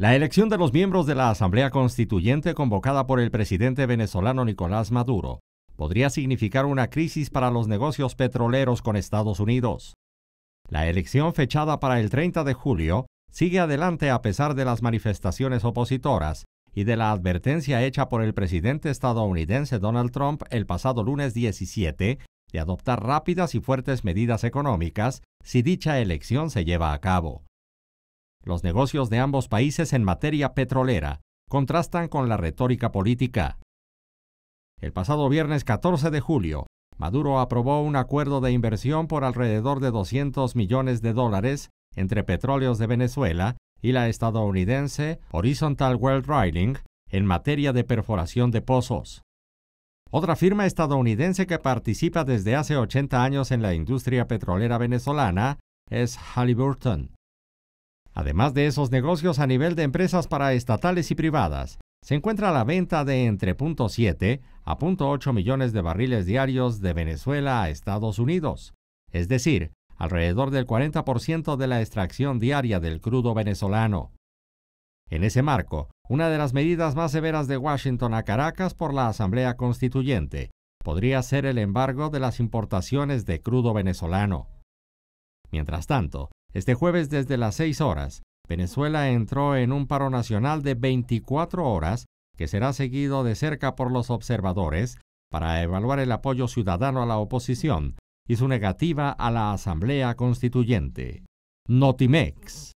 La elección de los miembros de la Asamblea Constituyente convocada por el presidente venezolano Nicolás Maduro podría significar una crisis para los negocios petroleros con Estados Unidos. La elección fechada para el 30 de julio sigue adelante a pesar de las manifestaciones opositoras y de la advertencia hecha por el presidente estadounidense Donald Trump el pasado lunes 17 de adoptar rápidas y fuertes medidas económicas si dicha elección se lleva a cabo. Los negocios de ambos países en materia petrolera contrastan con la retórica política. El pasado viernes 14 de julio, Maduro aprobó un acuerdo de inversión por alrededor de 200 millones de dólares entre Petróleos de Venezuela y la estadounidense Horizontal World Riding en materia de perforación de pozos. Otra firma estadounidense que participa desde hace 80 años en la industria petrolera venezolana es Halliburton. Además de esos negocios a nivel de empresas estatales y privadas, se encuentra la venta de entre 0.7 a 0.8 millones de barriles diarios de Venezuela a Estados Unidos, es decir, alrededor del 40% de la extracción diaria del crudo venezolano. En ese marco, una de las medidas más severas de Washington a Caracas por la Asamblea Constituyente podría ser el embargo de las importaciones de crudo venezolano. Mientras tanto, este jueves desde las 6 horas, Venezuela entró en un paro nacional de 24 horas que será seguido de cerca por los observadores para evaluar el apoyo ciudadano a la oposición y su negativa a la Asamblea Constituyente. Notimex.